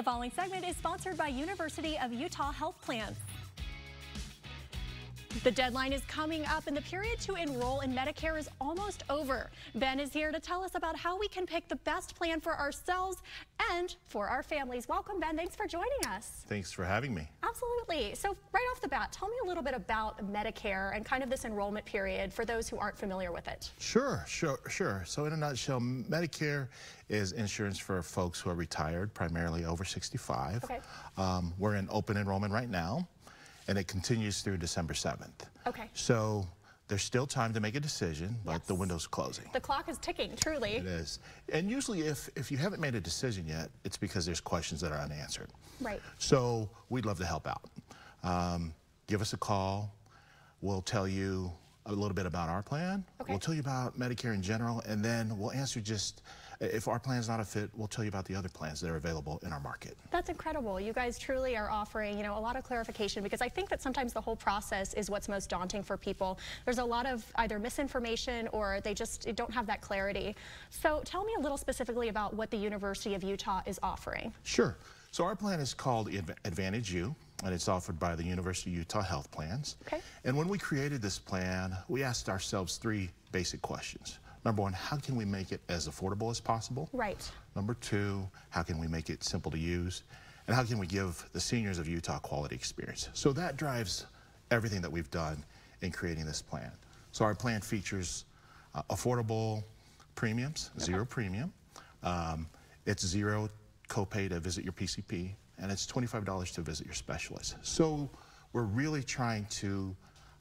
The following segment is sponsored by University of Utah Health Plans. The deadline is coming up and the period to enroll in Medicare is almost over. Ben is here to tell us about how we can pick the best plan for ourselves and for our families. Welcome, Ben. Thanks for joining us. Thanks for having me. Absolutely. So right the bat, tell me a little bit about Medicare and kind of this enrollment period for those who aren't familiar with it. Sure, sure, sure. So in a nutshell, Medicare is insurance for folks who are retired, primarily over 65. Okay. Um, we're in open enrollment right now, and it continues through December 7th. Okay. So there's still time to make a decision, but yes. the window's closing. The clock is ticking, truly. It is. And usually if, if you haven't made a decision yet, it's because there's questions that are unanswered. Right. So we'd love to help out. Um, give us a call. We'll tell you a little bit about our plan. Okay. We'll tell you about Medicare in general, and then we'll answer just if our plan's not a fit, we'll tell you about the other plans that are available in our market. That's incredible. You guys truly are offering, you know, a lot of clarification because I think that sometimes the whole process is what's most daunting for people. There's a lot of either misinformation or they just don't have that clarity. So tell me a little specifically about what the University of Utah is offering. Sure. So our plan is called Advantage U and it's offered by the University of Utah Health Plans. Okay. And when we created this plan, we asked ourselves three basic questions. Number one, how can we make it as affordable as possible? Right. Number two, how can we make it simple to use? And how can we give the seniors of Utah quality experience? So that drives everything that we've done in creating this plan. So our plan features uh, affordable premiums, okay. zero premium. Um, it's zero copay to visit your PCP and it's $25 to visit your specialist. So we're really trying to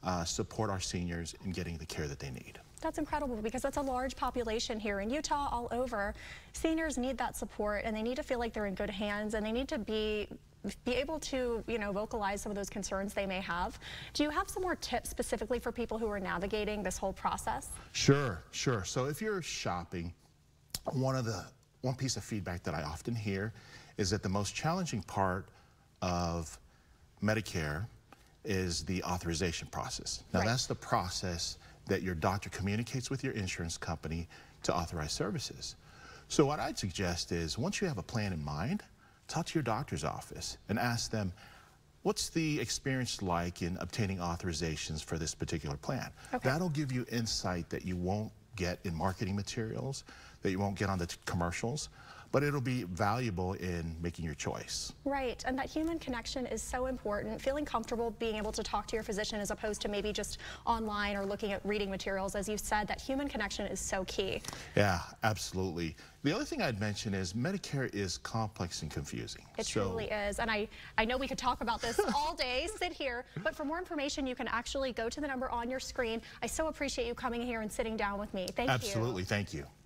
uh, support our seniors in getting the care that they need. That's incredible because that's a large population here in Utah, all over. Seniors need that support and they need to feel like they're in good hands and they need to be be able to, you know, vocalize some of those concerns they may have. Do you have some more tips specifically for people who are navigating this whole process? Sure, sure. So if you're shopping, one of the one piece of feedback that I often hear is that the most challenging part of Medicare is the authorization process. Now, right. that's the process that your doctor communicates with your insurance company to authorize services. So, what I'd suggest is once you have a plan in mind, talk to your doctor's office and ask them, What's the experience like in obtaining authorizations for this particular plan? Okay. That'll give you insight that you won't get in marketing materials, that you won't get on the commercials but it'll be valuable in making your choice. Right, and that human connection is so important. Feeling comfortable being able to talk to your physician as opposed to maybe just online or looking at reading materials. As you said, that human connection is so key. Yeah, absolutely. The other thing I'd mention is Medicare is complex and confusing. It so. truly is. And I, I know we could talk about this all day, sit here, but for more information, you can actually go to the number on your screen. I so appreciate you coming here and sitting down with me. Thank absolutely. you. Absolutely. Thank you.